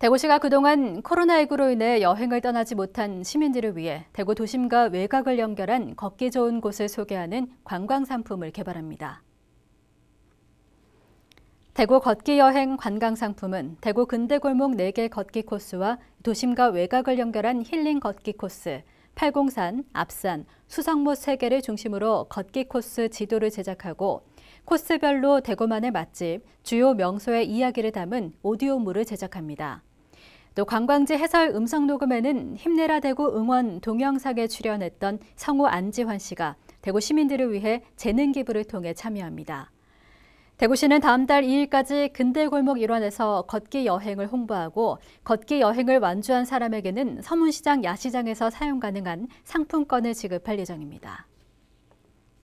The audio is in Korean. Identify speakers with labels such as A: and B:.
A: 대구시가 그동안 코로나19로 인해 여행을 떠나지 못한 시민들을 위해 대구 도심과 외곽을 연결한 걷기 좋은 곳을 소개하는 관광 상품을 개발합니다. 대구 걷기 여행 관광 상품은 대구 근대골목 4개 걷기 코스와 도심과 외곽을 연결한 힐링 걷기 코스, 팔공산, 앞산, 수성못 3개를 중심으로 걷기 코스 지도를 제작하고 코스별로 대구만의 맛집, 주요 명소의 이야기를 담은 오디오물을 제작합니다. 또 관광지 해설 음성 녹음에는 힘내라 대구 응원 동영상에 출연했던 성우 안지환 씨가 대구 시민들을 위해 재능 기부를 통해 참여합니다. 대구시는 다음 달 2일까지 근대골목 일원에서 걷기 여행을 홍보하고 걷기 여행을 완주한 사람에게는 서문시장 야시장에서 사용 가능한 상품권을 지급할 예정입니다.